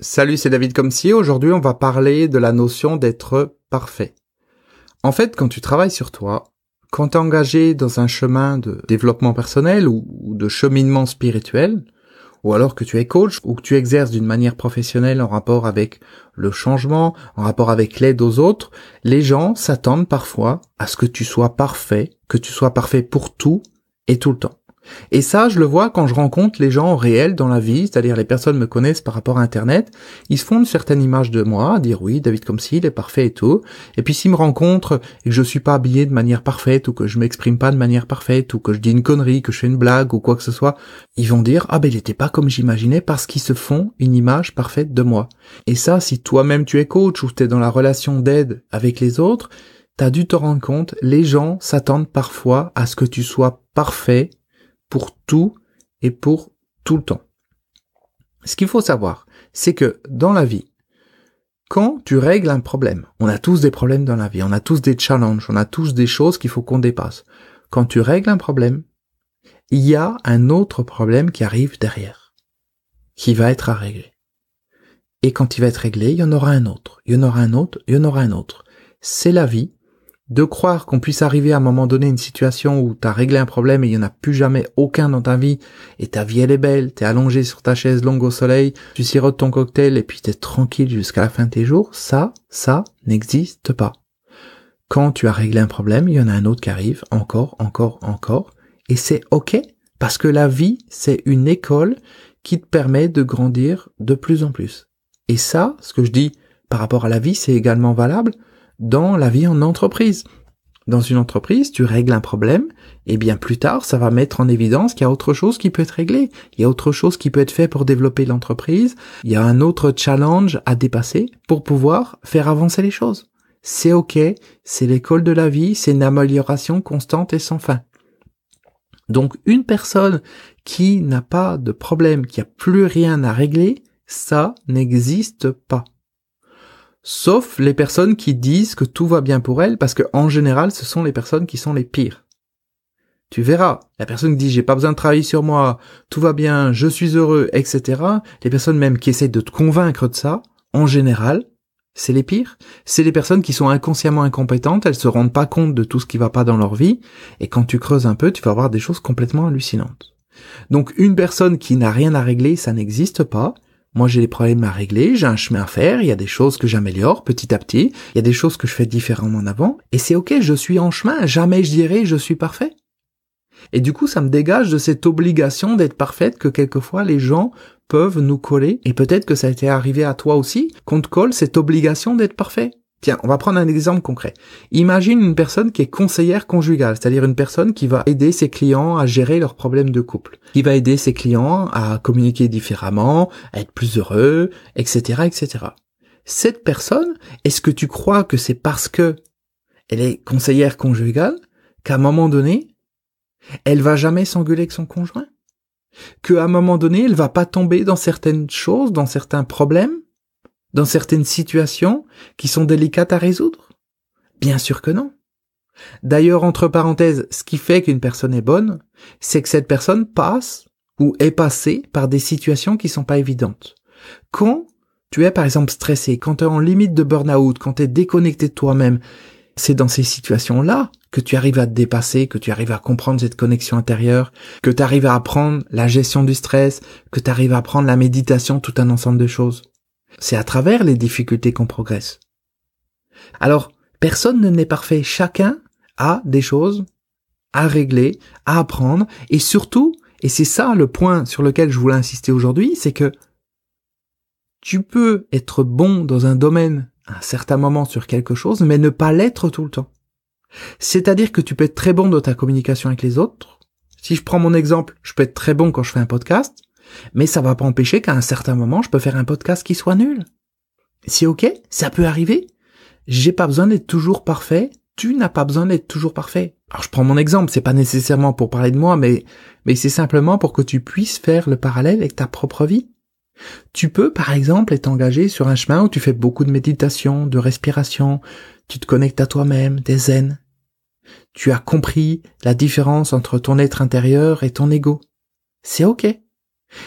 Salut, c'est David Comsi. Aujourd'hui, on va parler de la notion d'être parfait. En fait, quand tu travailles sur toi, quand tu es engagé dans un chemin de développement personnel ou de cheminement spirituel, ou alors que tu es coach ou que tu exerces d'une manière professionnelle en rapport avec le changement, en rapport avec l'aide aux autres, les gens s'attendent parfois à ce que tu sois parfait, que tu sois parfait pour tout et tout le temps. Et ça, je le vois quand je rencontre les gens réels dans la vie, c'est-à-dire les personnes me connaissent par rapport à Internet, ils se font une certaine image de moi, dire oui, David comme s'il est parfait et tout. Et puis s'ils me rencontrent et que je suis pas habillé de manière parfaite, ou que je m'exprime pas de manière parfaite, ou que je dis une connerie, que je fais une blague, ou quoi que ce soit, ils vont dire ah ben il était pas comme j'imaginais parce qu'ils se font une image parfaite de moi. Et ça, si toi-même tu es coach ou t'es dans la relation d'aide avec les autres, t'as dû te rendre compte, les gens s'attendent parfois à ce que tu sois parfait pour tout et pour tout le temps. Ce qu'il faut savoir, c'est que dans la vie, quand tu règles un problème, on a tous des problèmes dans la vie, on a tous des challenges, on a tous des choses qu'il faut qu'on dépasse. Quand tu règles un problème, il y a un autre problème qui arrive derrière, qui va être à régler. Et quand il va être réglé, il y en aura un autre, il y en aura un autre, il y en aura un autre. C'est la vie, de croire qu'on puisse arriver à un moment donné une situation où t'as réglé un problème et il n'y en a plus jamais aucun dans ta vie, et ta vie elle est belle, t'es allongé sur ta chaise longue au soleil, tu sirotes ton cocktail et puis t'es tranquille jusqu'à la fin de tes jours, ça, ça n'existe pas. Quand tu as réglé un problème, il y en a un autre qui arrive, encore, encore, encore, et c'est ok, parce que la vie, c'est une école qui te permet de grandir de plus en plus. Et ça, ce que je dis par rapport à la vie, c'est également valable dans la vie en entreprise. Dans une entreprise, tu règles un problème, et bien plus tard, ça va mettre en évidence qu'il y a autre chose qui peut être réglé, il y a autre chose qui peut être fait pour développer l'entreprise, il y a un autre challenge à dépasser pour pouvoir faire avancer les choses. C'est ok, c'est l'école de la vie, c'est une amélioration constante et sans fin. Donc une personne qui n'a pas de problème, qui a plus rien à régler, ça n'existe pas sauf les personnes qui disent que tout va bien pour elles, parce que en général, ce sont les personnes qui sont les pires. Tu verras, la personne qui dit j'ai pas besoin de travailler sur moi, tout va bien, je suis heureux, etc. Les personnes même qui essayent de te convaincre de ça, en général, c'est les pires. C'est les personnes qui sont inconsciemment incompétentes, elles se rendent pas compte de tout ce qui va pas dans leur vie, et quand tu creuses un peu, tu vas voir des choses complètement hallucinantes. Donc une personne qui n'a rien à régler, ça n'existe pas, moi, j'ai des problèmes à régler, j'ai un chemin à faire, il y a des choses que j'améliore petit à petit, il y a des choses que je fais différemment en avant, et c'est ok, je suis en chemin, jamais je dirai je suis parfait. Et du coup, ça me dégage de cette obligation d'être parfaite que quelquefois les gens peuvent nous coller, et peut-être que ça a été arrivé à toi aussi, qu'on te colle cette obligation d'être parfait. Tiens, on va prendre un exemple concret. Imagine une personne qui est conseillère conjugale, c'est-à-dire une personne qui va aider ses clients à gérer leurs problèmes de couple, qui va aider ses clients à communiquer différemment, à être plus heureux, etc., etc. Cette personne, est-ce que tu crois que c'est parce que elle est conseillère conjugale qu'à un moment donné, elle va jamais s'engueuler avec son conjoint? Qu'à un moment donné, elle va pas tomber dans certaines choses, dans certains problèmes dans certaines situations qui sont délicates à résoudre Bien sûr que non. D'ailleurs, entre parenthèses, ce qui fait qu'une personne est bonne, c'est que cette personne passe ou est passée par des situations qui sont pas évidentes. Quand tu es par exemple stressé, quand tu es en limite de burn-out, quand tu es déconnecté de toi-même, c'est dans ces situations-là que tu arrives à te dépasser, que tu arrives à comprendre cette connexion intérieure, que tu arrives à apprendre la gestion du stress, que tu arrives à apprendre la méditation, tout un ensemble de choses. C'est à travers les difficultés qu'on progresse. Alors, personne ne n'est parfait. Chacun a des choses à régler, à apprendre, et surtout, et c'est ça le point sur lequel je voulais insister aujourd'hui, c'est que tu peux être bon dans un domaine à un certain moment sur quelque chose, mais ne pas l'être tout le temps. C'est-à-dire que tu peux être très bon dans ta communication avec les autres. Si je prends mon exemple, je peux être très bon quand je fais un podcast, mais ça va pas empêcher qu'à un certain moment, je peux faire un podcast qui soit nul. C'est ok, ça peut arriver. J'ai pas besoin d'être toujours parfait. Tu n'as pas besoin d'être toujours parfait. Alors je prends mon exemple, c'est pas nécessairement pour parler de moi, mais, mais c'est simplement pour que tu puisses faire le parallèle avec ta propre vie. Tu peux, par exemple, être engagé sur un chemin où tu fais beaucoup de méditation, de respiration, tu te connectes à toi-même, des zen. Tu as compris la différence entre ton être intérieur et ton ego. C'est ok.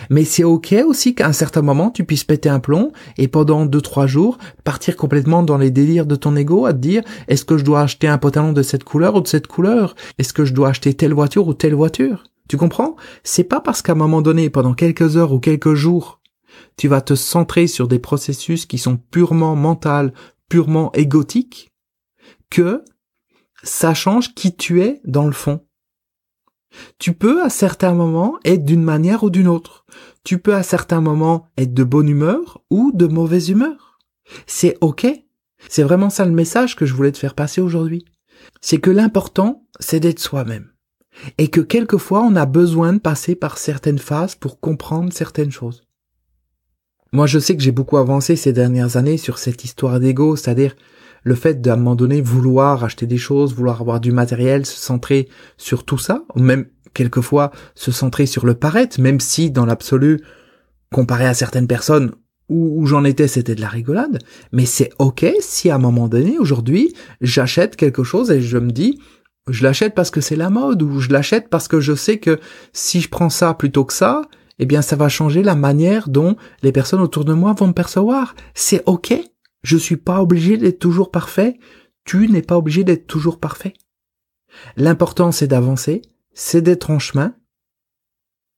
Mais c'est ok aussi qu'à un certain moment tu puisses péter un plomb et pendant deux trois jours partir complètement dans les délires de ton ego à te dire est-ce que je dois acheter un pantalon de cette couleur ou de cette couleur Est-ce que je dois acheter telle voiture ou telle voiture Tu comprends C'est pas parce qu'à un moment donné pendant quelques heures ou quelques jours tu vas te centrer sur des processus qui sont purement mental, purement égotiques que ça change qui tu es dans le fond. Tu peux à certains moments être d'une manière ou d'une autre. Tu peux à certains moments être de bonne humeur ou de mauvaise humeur. C'est OK. C'est vraiment ça le message que je voulais te faire passer aujourd'hui. C'est que l'important, c'est d'être soi-même. Et que quelquefois, on a besoin de passer par certaines phases pour comprendre certaines choses. Moi, je sais que j'ai beaucoup avancé ces dernières années sur cette histoire d'ego, c'est-à-dire le fait un moment donné vouloir acheter des choses, vouloir avoir du matériel, se centrer sur tout ça, même quelquefois se centrer sur le paraître, même si dans l'absolu, comparé à certaines personnes, où, j'en étais, c'était de la rigolade. Mais c'est ok si à un moment donné, aujourd'hui, j'achète quelque chose et je me dis, je l'achète parce que c'est la mode ou je l'achète parce que je sais que si je prends ça plutôt que ça, eh bien, ça va changer la manière dont les personnes autour de moi vont me percevoir. C'est ok je suis pas obligé d'être toujours parfait. Tu n'es pas obligé d'être toujours parfait. L'important, c'est d'avancer, c'est d'être en chemin.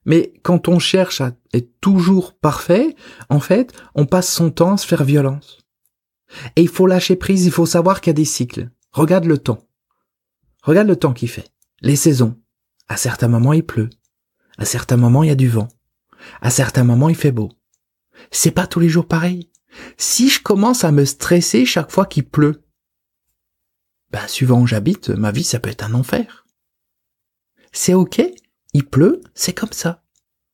Mais quand on cherche à être toujours parfait, en fait, on passe son temps à se faire violence. Et il faut lâcher prise, il faut savoir qu'il y a des cycles. Regarde le temps. Regarde le temps qu'il fait. Les saisons. À certains moments, il pleut. À certains moments, il y a du vent. À certains moments, il fait beau. C'est pas tous les jours pareil. Si je commence à me stresser chaque fois qu'il pleut, ben, suivant où j'habite, ma vie, ça peut être un enfer. C'est ok, il pleut, c'est comme ça.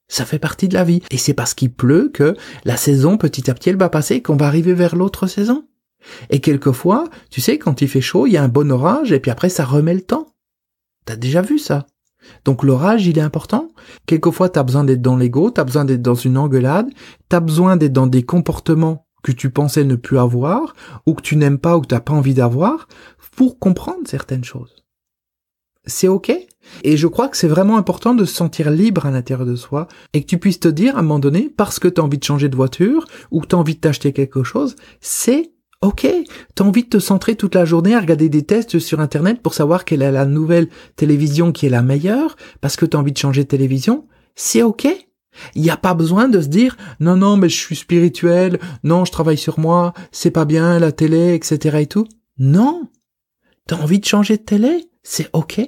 Ça fait partie de la vie. Et c'est parce qu'il pleut que la saison, petit à petit, elle va passer qu'on va arriver vers l'autre saison. Et quelquefois, tu sais, quand il fait chaud, il y a un bon orage et puis après, ça remet le temps. T'as déjà vu ça. Donc l'orage, il est important. Quelquefois, t'as besoin d'être dans l'ego, t'as besoin d'être dans une engueulade, t'as besoin d'être dans des comportements que tu pensais ne plus avoir, ou que tu n'aimes pas, ou que tu n'as pas envie d'avoir, pour comprendre certaines choses. C'est ok. Et je crois que c'est vraiment important de se sentir libre à l'intérieur de soi, et que tu puisses te dire à un moment donné, parce que tu as envie de changer de voiture, ou que tu as envie de t'acheter quelque chose, c'est Ok, as envie de te centrer toute la journée à regarder des tests sur Internet pour savoir quelle est la nouvelle télévision qui est la meilleure, parce que tu as envie de changer de télévision, c'est ok. Il n'y a pas besoin de se dire non non mais je suis spirituel, non je travaille sur moi, c'est pas bien la télé, etc. et tout. Non. T'as envie de changer de télé, c'est ok.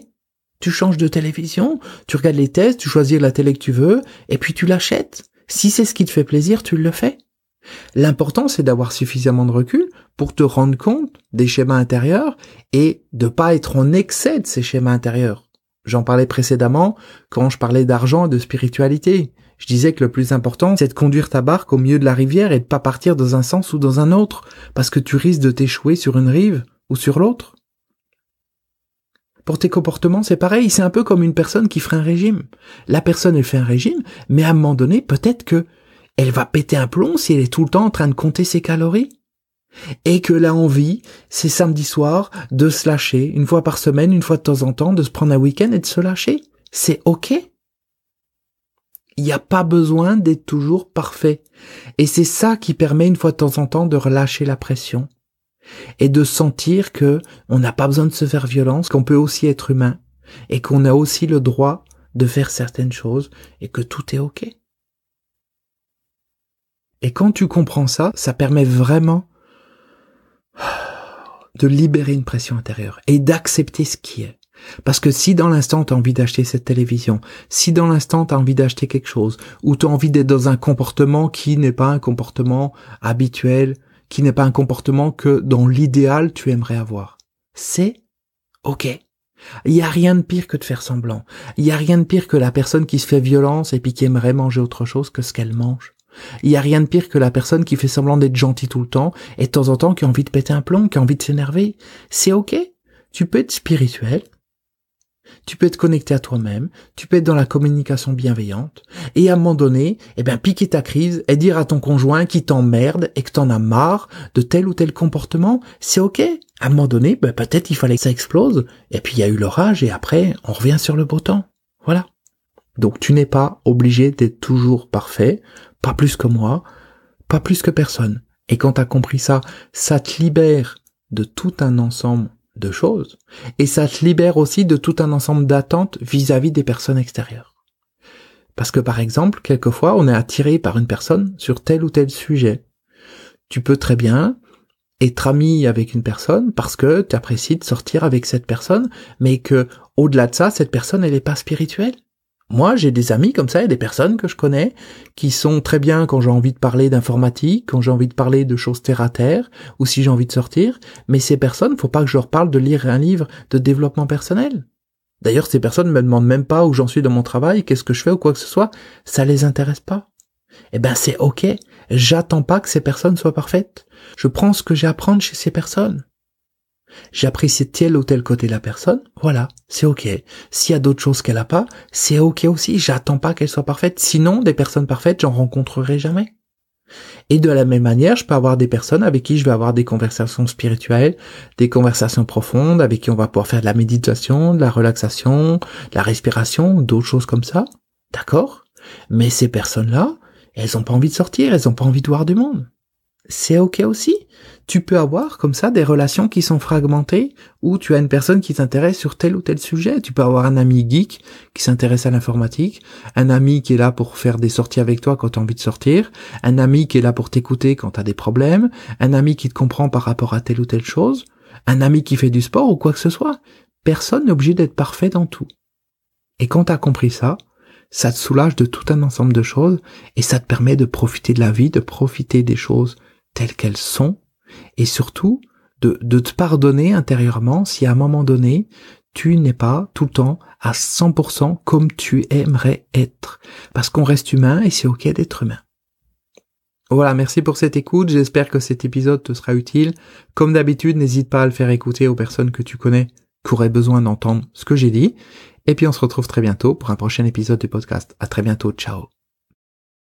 Tu changes de télévision, tu regardes les tests, tu choisis la télé que tu veux, et puis tu l'achètes. Si c'est ce qui te fait plaisir, tu le fais. L'important, c'est d'avoir suffisamment de recul pour te rendre compte des schémas intérieurs et de pas être en excès de ces schémas intérieurs. J'en parlais précédemment quand je parlais d'argent et de spiritualité. Je disais que le plus important, c'est de conduire ta barque au milieu de la rivière et de pas partir dans un sens ou dans un autre, parce que tu risques de t'échouer sur une rive ou sur l'autre. Pour tes comportements, c'est pareil, c'est un peu comme une personne qui ferait un régime. La personne, elle fait un régime, mais à un moment donné, peut-être que elle va péter un plomb si elle est tout le temps en train de compter ses calories. Et que la envie, c'est samedi soir, de se lâcher, une fois par semaine, une fois de temps en temps, de se prendre un week-end et de se lâcher. C'est ok. Il n'y a pas besoin d'être toujours parfait. Et c'est ça qui permet une fois de temps en temps de relâcher la pression et de sentir que on n'a pas besoin de se faire violence, qu'on peut aussi être humain et qu'on a aussi le droit de faire certaines choses et que tout est ok. Et quand tu comprends ça, ça permet vraiment de libérer une pression intérieure et d'accepter ce qui est. Parce que si dans l'instant tu envie d'acheter cette télévision, si dans l'instant tu envie d'acheter quelque chose, ou t'as envie d'être dans un comportement qui n'est pas un comportement habituel, qui n'est pas un comportement que dans l'idéal tu aimerais avoir, c'est OK. Il n'y a rien de pire que de faire semblant. Il n'y a rien de pire que la personne qui se fait violence et puis qui aimerait manger autre chose que ce qu'elle mange. Il n'y a rien de pire que la personne qui fait semblant d'être gentille tout le temps et de temps en temps qui a envie de péter un plomb, qui a envie de s'énerver. C'est ok. Tu peux être spirituel, tu peux être connecté à toi-même, tu peux être dans la communication bienveillante, et à un moment donné, eh bien, piquer ta crise et dire à ton conjoint qu'il t'emmerde et que t'en as marre de tel ou tel comportement, c'est ok. À un moment donné, ben, peut-être il fallait que ça explose, et puis il y a eu l'orage, et après, on revient sur le beau temps. Voilà. Donc tu n'es pas obligé d'être toujours parfait, pas plus que moi, pas plus que personne. Et quand as compris ça, ça te libère de tout un ensemble de choses, et ça te libère aussi de tout un ensemble d'attentes vis-à-vis des personnes extérieures. Parce que par exemple, quelquefois, on est attiré par une personne sur tel ou tel sujet. Tu peux très bien être ami avec une personne parce que tu apprécies de sortir avec cette personne, mais que, au-delà de ça, cette personne, elle n'est pas spirituelle. Moi, j'ai des amis comme ça et des personnes que je connais qui sont très bien quand j'ai envie de parler d'informatique, quand j'ai envie de parler de choses terre à terre, ou si j'ai envie de sortir. Mais ces personnes, faut pas que je leur parle de lire un livre de développement personnel. D'ailleurs, ces personnes me demandent même pas où j'en suis dans mon travail, qu'est-ce que je fais ou quoi que ce soit. Ça les intéresse pas. Eh ben, c'est ok. J'attends pas que ces personnes soient parfaites. Je prends ce que j'ai à prendre chez ces personnes. J'apprécie tel ou tel côté de la personne, voilà, c'est ok. S'il y a d'autres choses qu'elle a pas, c'est ok aussi, j'attends pas qu'elle soit parfaite, sinon des personnes parfaites, j'en rencontrerai jamais. Et de la même manière, je peux avoir des personnes avec qui je vais avoir des conversations spirituelles, des conversations profondes, avec qui on va pouvoir faire de la méditation, de la relaxation, de la respiration, d'autres choses comme ça. D'accord Mais ces personnes-là, elles n'ont pas envie de sortir, elles n'ont pas envie de voir du monde. C'est ok aussi tu peux avoir comme ça des relations qui sont fragmentées où tu as une personne qui t'intéresse sur tel ou tel sujet. Tu peux avoir un ami geek qui s'intéresse à l'informatique, un ami qui est là pour faire des sorties avec toi quand tu as envie de sortir, un ami qui est là pour t'écouter quand tu as des problèmes, un ami qui te comprend par rapport à telle ou telle chose, un ami qui fait du sport ou quoi que ce soit. Personne n'est obligé d'être parfait dans tout. Et quand tu as compris ça, ça te soulage de tout un ensemble de choses et ça te permet de profiter de la vie, de profiter des choses telles qu'elles sont et surtout de, de te pardonner intérieurement si à un moment donné tu n'es pas tout le temps à 100% comme tu aimerais être. Parce qu'on reste humain et c'est ok d'être humain. Voilà, merci pour cette écoute, j'espère que cet épisode te sera utile. Comme d'habitude, n'hésite pas à le faire écouter aux personnes que tu connais qui auraient besoin d'entendre ce que j'ai dit. Et puis on se retrouve très bientôt pour un prochain épisode du podcast. À très bientôt, ciao